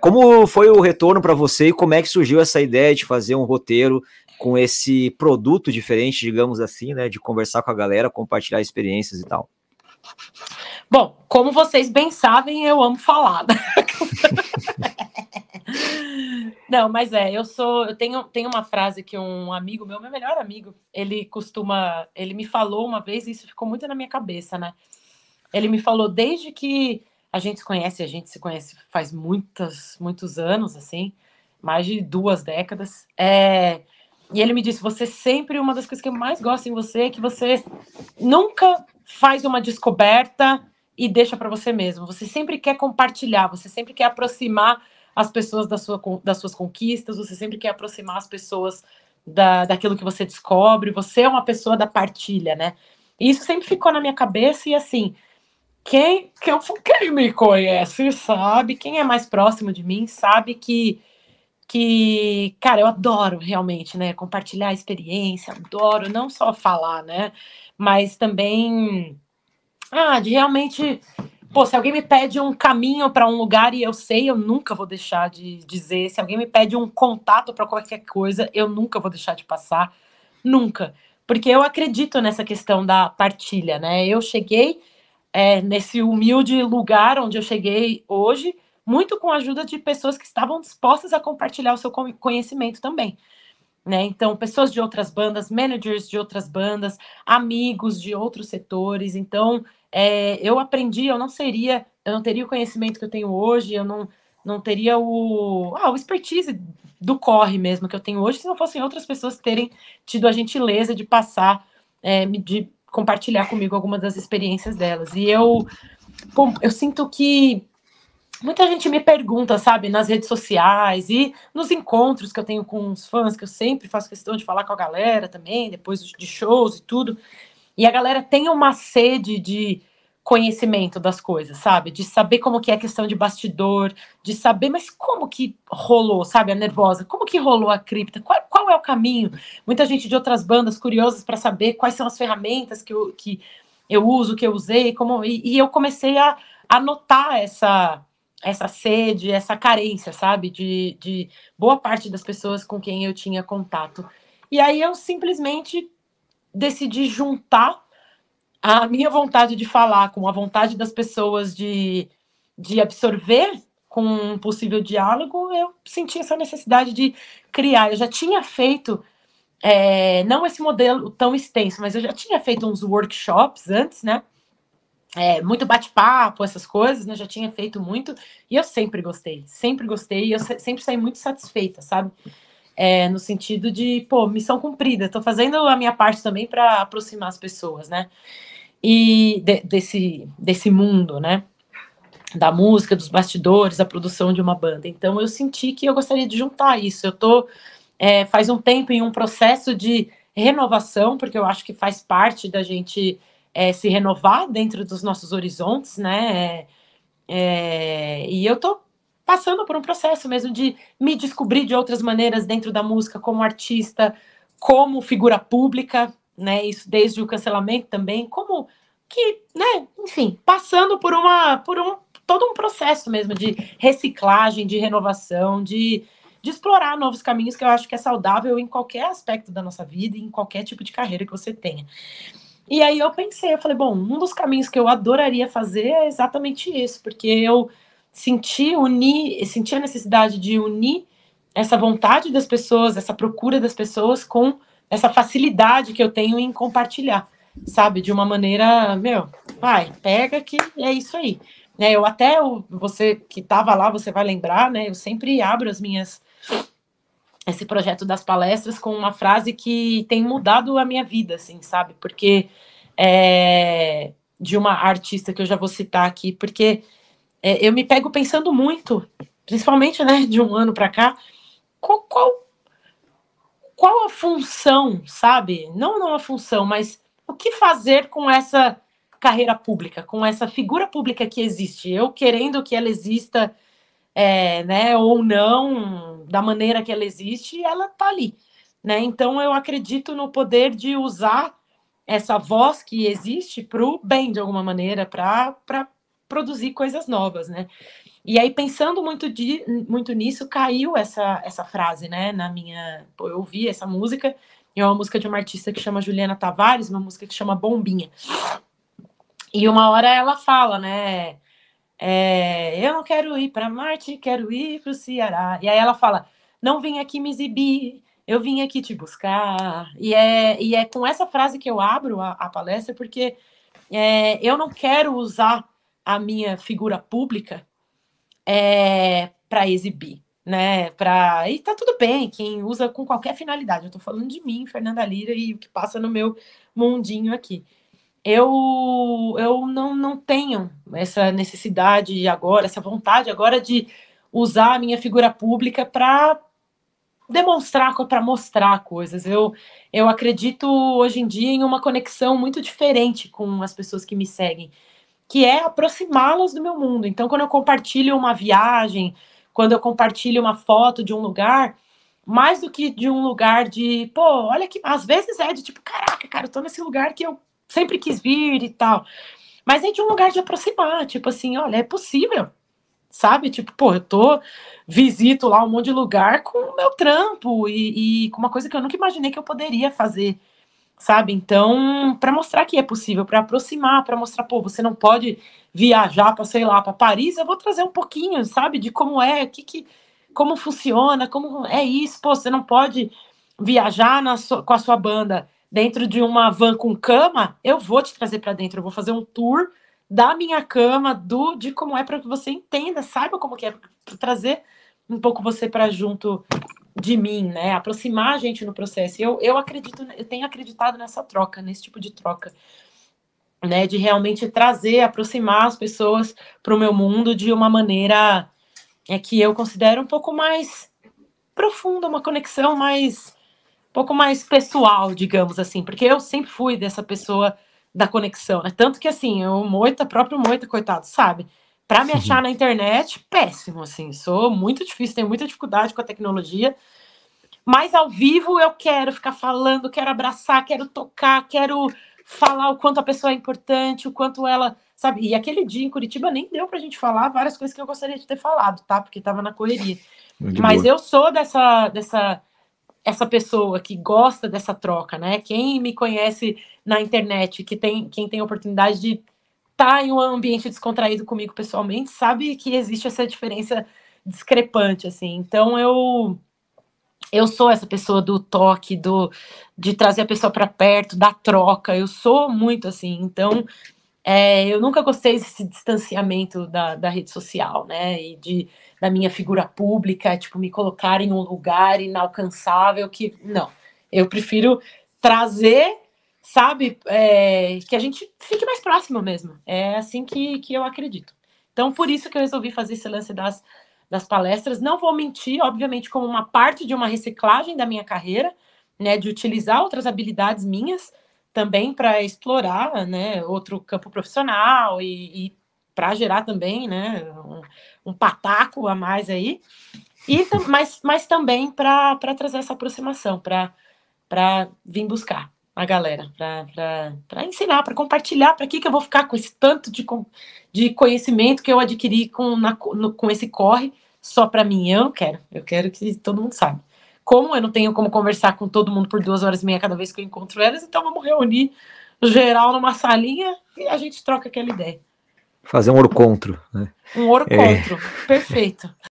como foi o retorno para você e como é que surgiu essa ideia de fazer um roteiro com esse produto diferente, digamos assim, né? De conversar com a galera, compartilhar experiências e tal. Bom, como vocês bem sabem, eu amo falar. Né? Não, mas é, eu sou, eu tenho, tenho uma frase que um amigo meu, meu melhor amigo, ele costuma, ele me falou uma vez e isso ficou muito na minha cabeça, né? Ele me falou desde que a gente se conhece, a gente se conhece faz muitas, muitos anos, assim, mais de duas décadas. É, e ele me disse: você sempre, uma das coisas que eu mais gosto em você é que você nunca faz uma descoberta e deixa para você mesmo. Você sempre quer compartilhar, você sempre quer aproximar as pessoas da sua, das suas conquistas, você sempre quer aproximar as pessoas da, daquilo que você descobre. Você é uma pessoa da partilha, né? E isso sempre ficou na minha cabeça e assim, quem, eu quem me conhece sabe, quem é mais próximo de mim sabe que, que, cara, eu adoro realmente, né? Compartilhar a experiência, adoro não só falar, né? Mas também, ah, de realmente Pô, se alguém me pede um caminho para um lugar e eu sei, eu nunca vou deixar de dizer. Se alguém me pede um contato para qualquer coisa, eu nunca vou deixar de passar. Nunca. Porque eu acredito nessa questão da partilha, né? Eu cheguei é, nesse humilde lugar onde eu cheguei hoje, muito com a ajuda de pessoas que estavam dispostas a compartilhar o seu conhecimento também. Né? Então, pessoas de outras bandas, managers de outras bandas, amigos de outros setores. Então, é, eu aprendi, eu não seria, eu não teria o conhecimento que eu tenho hoje, eu não, não teria o, ah, o expertise do corre mesmo que eu tenho hoje, se não fossem outras pessoas terem tido a gentileza de passar, é, de compartilhar comigo algumas das experiências delas. E eu, bom, eu sinto que muita gente me pergunta, sabe, nas redes sociais e nos encontros que eu tenho com os fãs, que eu sempre faço questão de falar com a galera também, depois de shows e tudo. E a galera tem uma sede de conhecimento das coisas, sabe? De saber como que é a questão de bastidor, de saber, mas como que rolou, sabe? A nervosa, como que rolou a cripta? Qual, qual é o caminho? Muita gente de outras bandas curiosas para saber quais são as ferramentas que eu, que eu uso, que eu usei, como e, e eu comecei a, anotar notar essa essa sede, essa carência, sabe? De, de boa parte das pessoas com quem eu tinha contato. E aí eu simplesmente decidi juntar a minha vontade de falar, com a vontade das pessoas de, de absorver com um possível diálogo, eu senti essa necessidade de criar. Eu já tinha feito, é, não esse modelo tão extenso, mas eu já tinha feito uns workshops antes, né? É, muito bate-papo, essas coisas, né? já tinha feito muito, e eu sempre gostei, sempre gostei, e eu sempre saí muito satisfeita, sabe? é, no sentido de, pô, missão cumprida, estou fazendo a minha parte também para aproximar as pessoas, né? E de, desse, desse mundo, né? Da música, dos bastidores, da produção de uma banda. Então eu senti que eu gostaria de juntar isso. Eu tô é, faz um tempo em um processo de renovação, porque eu acho que faz parte da gente é, se renovar dentro dos nossos horizontes, né? É, é e eu tô passando por um processo mesmo de me descobrir de outras maneiras dentro da música, como artista, como figura pública, né? Isso desde o cancelamento também, como que, né, enfim, passando por uma por um todo um processo mesmo de reciclagem, de renovação, de, de explorar novos caminhos que eu acho que é saudável em qualquer aspecto da nossa vida, em qualquer tipo de carreira que você tenha. E aí eu pensei, eu falei, bom, um dos caminhos que eu adoraria fazer é exatamente isso, porque eu sentir unir, sentir a necessidade de unir essa vontade das pessoas, essa procura das pessoas com essa facilidade que eu tenho em compartilhar, sabe? De uma maneira, meu, vai, pega que é isso aí. Né, eu até, você que estava lá, você vai lembrar, né? Eu sempre abro as minhas esse projeto das palestras com uma frase que tem mudado a minha vida, assim, sabe? Porque é, de uma artista que eu já vou citar aqui, porque é, eu me pego pensando muito, principalmente né, de um ano para cá, qual, qual, qual a função, sabe? Não, não a função, mas o que fazer com essa carreira pública, com essa figura pública que existe? Eu querendo que ela exista, é, né, ou não, da maneira que ela existe, ela tá ali. Né? Então eu acredito no poder de usar essa voz que existe para o bem de alguma maneira, para produzir coisas novas, né? E aí, pensando muito, de, muito nisso, caiu essa, essa frase, né? Na minha. Pô, eu ouvi essa música, é uma música de uma artista que chama Juliana Tavares, uma música que chama Bombinha. E uma hora ela fala, né? É, eu não quero ir para Marte, quero ir para o Ceará. E aí ela fala: não vim aqui me exibir, eu vim aqui te buscar. E é, e é com essa frase que eu abro a, a palestra, porque é, eu não quero usar a minha figura pública é, para exibir, né? Para e tá tudo bem, quem usa com qualquer finalidade. Eu estou falando de mim, Fernanda Lira e o que passa no meu mundinho aqui. Eu eu não não tenho essa necessidade agora, essa vontade agora de usar a minha figura pública para demonstrar, para mostrar coisas. Eu, eu acredito hoje em dia em uma conexão muito diferente com as pessoas que me seguem que é aproximá-las do meu mundo. Então, quando eu compartilho uma viagem, quando eu compartilho uma foto de um lugar, mais do que de um lugar de, pô, olha que. Às vezes é de tipo, caraca, cara, eu tô nesse lugar que eu sempre quis vir e tal. Mas é de um lugar de aproximar, tipo assim, olha, é possível. Sabe? Tipo, pô, eu tô. Visito lá um monte de lugar com o meu trampo e, e com uma coisa que eu nunca imaginei que eu poderia fazer sabe? Então, para mostrar que é possível, para aproximar, para mostrar, pô, você não pode viajar para sei lá, para Paris, eu vou trazer um pouquinho, sabe, de como é, que que como funciona, como é isso, pô, você não pode viajar na so, com a sua banda dentro de uma van com cama, eu vou te trazer para dentro, eu vou fazer um tour da minha cama, do de como é para que você entenda, saiba como que é, trazer um pouco você para junto de mim, né? Aproximar a gente no processo. Eu, eu acredito, eu tenho acreditado nessa troca, nesse tipo de troca, né? De realmente trazer, aproximar as pessoas para o meu mundo de uma maneira é que eu considero um pouco mais profunda, uma conexão mais um pouco mais pessoal, digamos assim, porque eu sempre fui dessa pessoa da conexão, né? Tanto que assim, o Moita, próprio Moita, coitado, sabe? Para me uhum. achar na internet, péssimo, assim. Sou muito difícil, tenho muita dificuldade com a tecnologia. Mas ao vivo eu quero ficar falando, quero abraçar, quero tocar, quero falar o quanto a pessoa é importante, o quanto ela, sabe? E aquele dia em Curitiba nem deu pra gente falar várias coisas que eu gostaria de ter falado, tá? Porque tava na correria. Muito Mas boa. eu sou dessa dessa essa pessoa que gosta dessa troca, né? Quem me conhece na internet, que tem quem tem oportunidade de tá em um ambiente descontraído comigo pessoalmente, sabe que existe essa diferença discrepante, assim. Então eu eu sou essa pessoa do toque, do de trazer a pessoa para perto, da troca. Eu sou muito assim. Então é, eu nunca gostei desse distanciamento da, da rede social, né? E de, da minha figura pública, tipo, me colocar em um lugar inalcançável que. Não. Eu prefiro trazer sabe? É, que a gente fique mais próximo mesmo. É assim que, que eu acredito. Então, por isso que eu resolvi fazer esse lance das, das palestras. Não vou mentir, obviamente, como uma parte de uma reciclagem da minha carreira, né? De utilizar outras habilidades minhas também para explorar, né? Outro campo profissional e, e para gerar também, né, um, um, pataco a mais aí, e, mas, mas também para trazer essa aproximação, para vir buscar a galera, para ensinar, para compartilhar, para que, que eu vou ficar com esse tanto de, de conhecimento que eu adquiri com, na, no, com esse corre só para mim? Eu não quero, eu quero que todo mundo saiba. Como eu não tenho como conversar com todo mundo por duas horas e meia cada vez que eu encontro elas, então vamos reunir geral numa salinha e a gente troca aquela ideia. Fazer um orcontro, né? Um orcontro, é... perfeito.